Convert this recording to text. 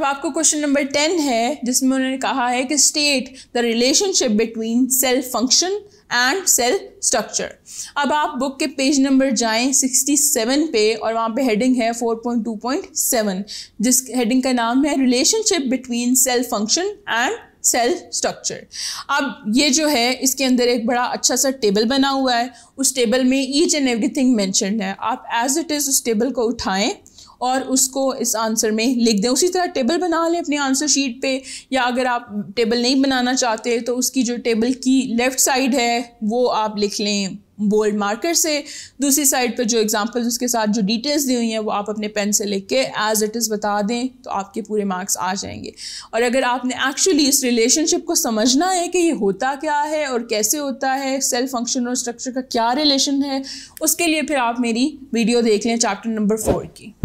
अब आपको question number ten है जिसमें उन्होंने कहा है कि state the relationship between cell function and cell structure अब आप बुक के पेज नंबर जाएं 67 पे और वहाँ पे हेडिंग है 4.2.7 जिस हेडिंग का नाम है relationship between cell function and cell structure अब ये जो है इसके अंदर एक बड़ा अच्छा सा टेबल बना हुआ है उस टेबल में ईच एंड एवरीथिंग मेंशनड है आप एज इट इज़ उस टेबल को उठाएं और उसको इस आंसर में लिख दें उसी तरह टेबल बना लें अपने आंसर शीट पे या अगर आप टेबल नहीं बनाना चाहते तो उसकी जो टेबल की लेफ़्ट साइड है वो आप लिख लें बोल्ड मार्कर से दूसरी साइड पर जो एग्जाम्पल उसके साथ जो डिटेल्स दी हुई हैं वो आप अपने पेन से लिख के एज इट इज़ बता दें तो आपके पूरे मार्क्स आ जाएंगे और अगर आपने एक्चुअली इस रिलेशनशिप को समझना है कि ये होता क्या है और कैसे होता है सेल फंक्शन और स्ट्रक्चर का क्या रिलेशन है उसके लिए फिर आप मेरी वीडियो देख लें चैप्टर नंबर फोर की